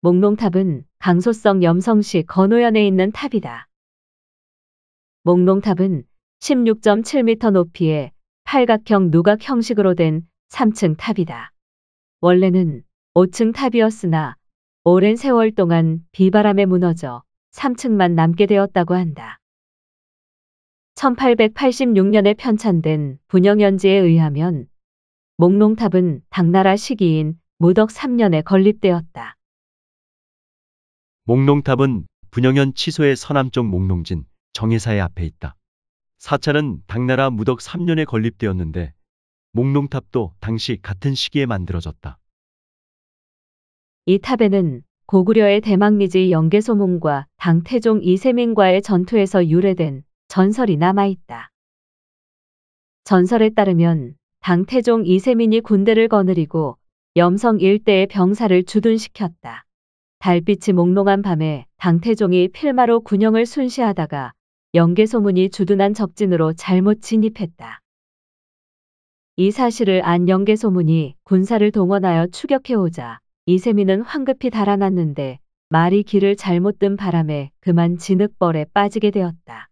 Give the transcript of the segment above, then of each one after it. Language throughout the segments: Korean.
목롱탑은 강소성 염성시 건호현에 있는 탑이다. 목롱탑은 16.7m 높이의 팔각형 누각 형식으로 된 3층 탑이다. 원래는 5층 탑이었으나 오랜 세월 동안 비바람에 무너져 3층만 남게 되었다고 한다. 1886년에 편찬된 분영연지에 의하면 목롱탑은 당나라 시기인 무덕 3년에 건립되었다. 목농탑은 분영현 치소의 서남쪽 목농진 정혜사의 앞에 있다. 사찰은 당나라 무덕 3년에 건립되었는데 목농탑도 당시 같은 시기에 만들어졌다. 이 탑에는 고구려의 대망리지 영계소문과 당태종 이세민과의 전투에서 유래된 전설이 남아있다. 전설에 따르면 당태종 이세민이 군대를 거느리고 염성 일대의 병사를 주둔시켰다. 달빛이 몽롱한 밤에 당태종이 필마로 군영을 순시하다가 영계소문이 주둔한 적진으로 잘못 진입했다. 이 사실을 안 영계소문이 군사를 동원하여 추격해오자 이세민은 황급히 달아났는데 말이 길을 잘못 든 바람에 그만 진흙벌에 빠지게 되었다.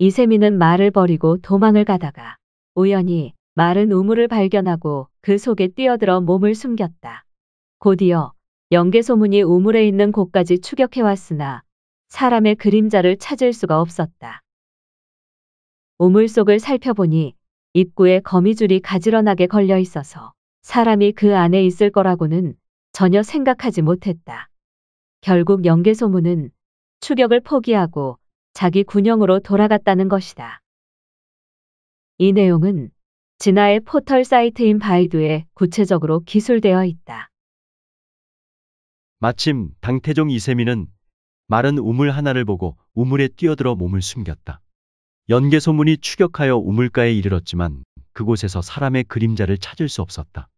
이세민은 말을 버리고 도망을 가다가 우연히 마른 우물을 발견하고 그 속에 뛰어들어 몸을 숨겼다. 곧이어 영계 소문이 우물에 있는 곳까지 추격해왔으나 사람의 그림자를 찾을 수가 없었다. 우물 속을 살펴보니 입구에 거미줄이 가지런하게 걸려 있어서 사람이 그 안에 있을 거라고는 전혀 생각하지 못했다. 결국 영계 소문은 추격을 포기하고 자기 군영으로 돌아갔다는 것이다. 이 내용은 진화의 포털 사이트인 바이두에 구체적으로 기술되어 있다. 마침 당태종 이세민은 마른 우물 하나를 보고 우물에 뛰어들어 몸을 숨겼다. 연개 소문이 추격하여 우물가에 이르렀지만 그곳에서 사람의 그림자를 찾을 수 없었다.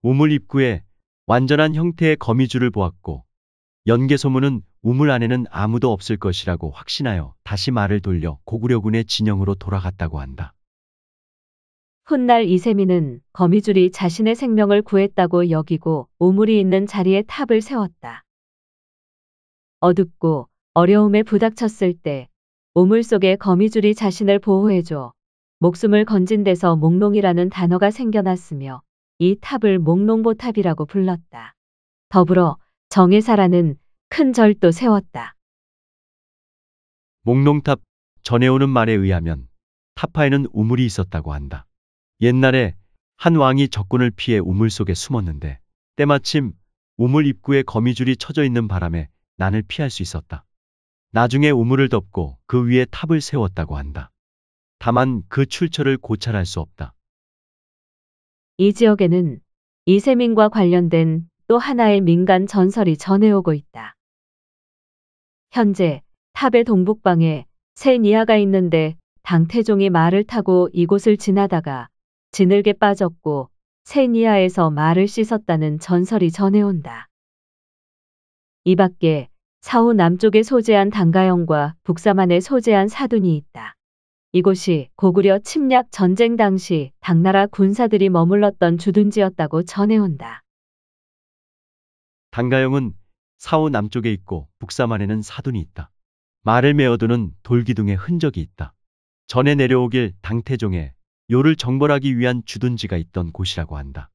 우물 입구에 완전한 형태의 거미줄을 보았고 연개 소문은 우물 안에는 아무도 없을 것이라고 확신하여 다시 말을 돌려 고구려군의 진영으로 돌아갔다고 한다. 훗날 이세민은 거미줄이 자신의 생명을 구했다고 여기고 오물이 있는 자리에 탑을 세웠다. 어둡고 어려움에 부닥쳤을 때 오물 속에 거미줄이 자신을 보호해줘 목숨을 건진 데서 목농이라는 단어가 생겨났으며 이 탑을 목농보탑이라고 불렀다. 더불어 정해사라는 큰 절도 세웠다. 목농탑 전해오는 말에 의하면 타파에는 우물이 있었다고 한다. 옛날에 한 왕이 적군을 피해 우물 속에 숨었는데 때마침 우물 입구에 거미줄이 쳐져 있는 바람에 난을 피할 수 있었다. 나중에 우물을 덮고 그 위에 탑을 세웠다고 한다. 다만 그 출처를 고찰할 수 없다. 이 지역에는 이세민과 관련된 또 하나의 민간 전설이 전해오고 있다. 현재 탑의 동북방에 새 니아가 있는데 당태종이 말을 타고 이곳을 지나다가 지늘게 빠졌고 세니아에서 말을 씻었다는 전설이 전해온다. 이 밖에 사후 남쪽에 소재한 당가영과 북사만에 소재한 사둔이 있다. 이곳이 고구려 침략 전쟁 당시 당나라 군사들이 머물렀던 주둔지였다고 전해온다. 당가영은사후 남쪽에 있고 북사만에는 사둔이 있다. 말을 메어두는 돌기둥의 흔적이 있다. 전에 내려오길 당태종의 요를 정벌하기 위한 주둔지가 있던 곳이라고 한다.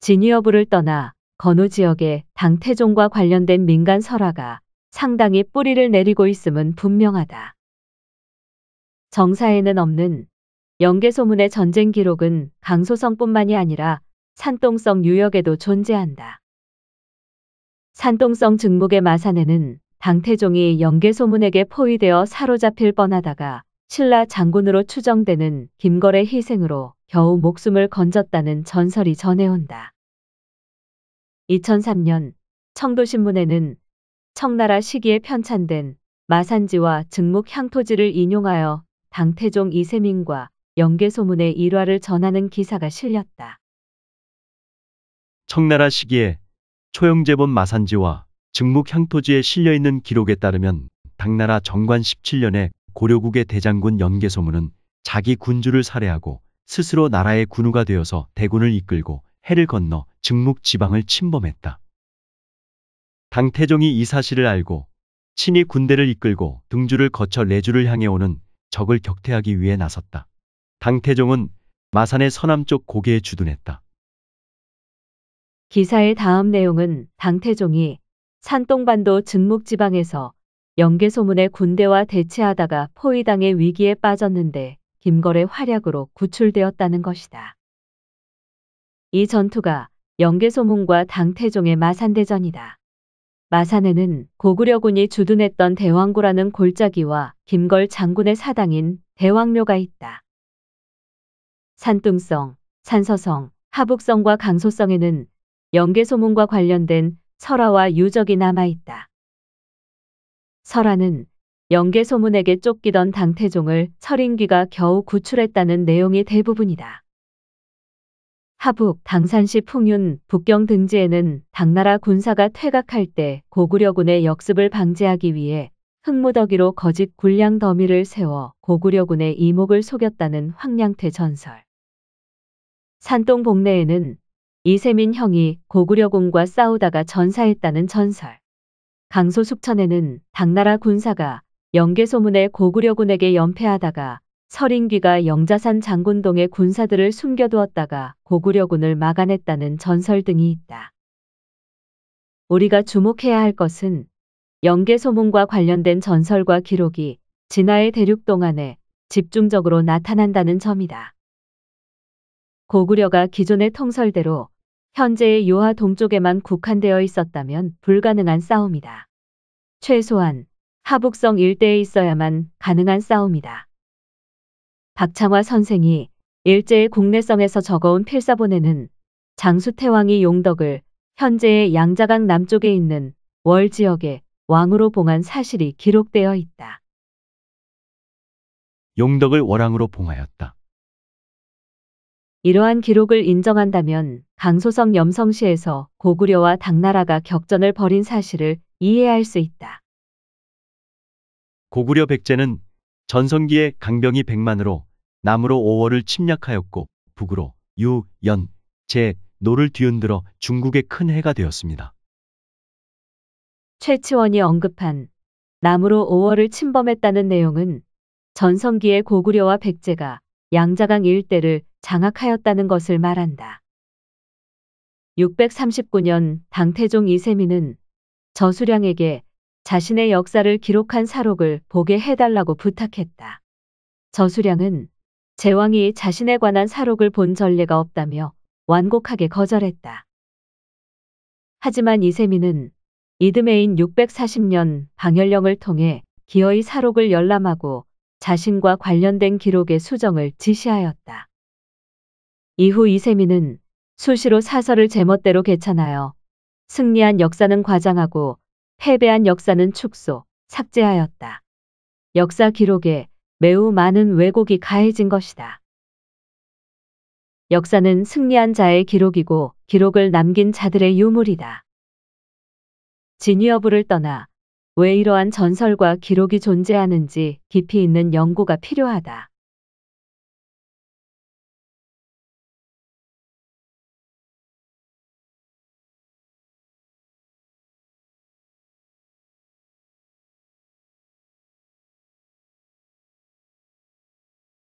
진위어부를 떠나 건우 지역에 당태종과 관련된 민간 설화가 상당히 뿌리를 내리고 있음은 분명하다. 정사에는 없는 영계소문의 전쟁 기록은 강소성뿐만이 아니라 산동성 유역에도 존재한다. 산동성 증목의 마산에는 당태종이 영계소문에게 포위되어 사로잡힐 뻔하다가 신라 장군으로 추정되는 김걸의 희생으로 겨우 목숨을 건졌다는 전설이 전해온다. 2003년 청도신문에는 청나라 시기에 편찬된 마산지와 증목 향토지를 인용하여 당태종 이세민과 영계소문의 일화를 전하는 기사가 실렸다. 청나라 시기에 초영제본 마산지와 증목 향토지에 실려있는 기록에 따르면 당나라 정관 17년에 고려국의 대장군 연계소문은 자기 군주를 살해하고 스스로 나라의 군우가 되어서 대군을 이끌고 해를 건너 증묵 지방을 침범했다. 당태종이 이 사실을 알고 친히 군대를 이끌고 등주를 거쳐 내주를 향해 오는 적을 격퇴하기 위해 나섰다. 당태종은 마산의 서남쪽 고개에 주둔했다. 기사의 다음 내용은 당태종이 산동반도 증묵지방에서 영계소문의 군대와 대치하다가 포위당의 위기에 빠졌는데 김걸의 활약으로 구출되었다는 것이다. 이 전투가 영계소문과 당태종의 마산대전이다. 마산에는 고구려군이 주둔했던 대왕고라는 골짜기와 김걸 장군의 사당인 대왕묘가 있다. 산둥성, 산서성, 하북성과 강소성에는 영계소문과 관련된 설화와 유적이 남아있다. 설아는 영계소문에게 쫓기던 당태종을 철인귀가 겨우 구출했다는 내용이 대부분이다. 하북 당산시 풍윤 북경 등지에는 당나라 군사가 퇴각할 때 고구려군의 역습을 방지하기 위해 흑무더기로 거짓 군량 더미를 세워 고구려군의 이목을 속였다는 황량태 전설. 산동 복내에는 이세민 형이 고구려군과 싸우다가 전사했다는 전설. 강소숙천에는 당나라 군사가 영계소문의 고구려군에게 연패하다가 설인귀가 영자산 장군동의 군사들을 숨겨두었다가 고구려군을 막아냈다는 전설 등이 있다. 우리가 주목해야 할 것은 영계소문과 관련된 전설과 기록이 진화의 대륙 동안에 집중적으로 나타난다는 점이다. 고구려가 기존의 통설대로 현재의 요하 동쪽에만 국한되어 있었다면 불가능한 싸움이다. 최소한 하북성 일대에 있어야만 가능한 싸움이다. 박창화 선생이 일제의 국내성에서 적어온 필사본에는 장수태왕이 용덕을 현재의 양자강 남쪽에 있는 월 지역의 왕으로 봉한 사실이 기록되어 있다. 용덕을 월왕으로 봉하였다. 이러한 기록을 인정한다면 강소성 염성시에서 고구려와 당나라가 격전을 벌인 사실을 이해할 수 있다. 고구려 백제는 전성기에 강병이 100만으로 남으로 5월을 침략하였고 북으로 유, 연, 제, 노를 뒤흔들어 중국의 큰 해가 되었습니다. 최치원이 언급한 남으로 5월을 침범했다는 내용은 전성기의 고구려와 백제가 양자강 일대를 장악하였다는 것을 말한다. 639년 당태종 이세민은 저수량에게 자신의 역사를 기록한 사록을 보게 해달라고 부탁했다. 저수량은 제왕이 자신에 관한 사록을 본 전례가 없다며 완곡하게 거절했다. 하지만 이세민은 이듬해인 640년 방열령을 통해 기어이 사록을 열람하고 자신과 관련된 기록의 수정을 지시하였다. 이후 이세민은 수시로 사설을 제멋대로 개찬하여 승리한 역사는 과장하고 패배한 역사는 축소, 삭제하였다. 역사 기록에 매우 많은 왜곡이 가해진 것이다. 역사는 승리한 자의 기록이고 기록을 남긴 자들의 유물이다. 진위 여부를 떠나 왜 이러한 전설과 기록이 존재하는지 깊이 있는 연구가 필요하다.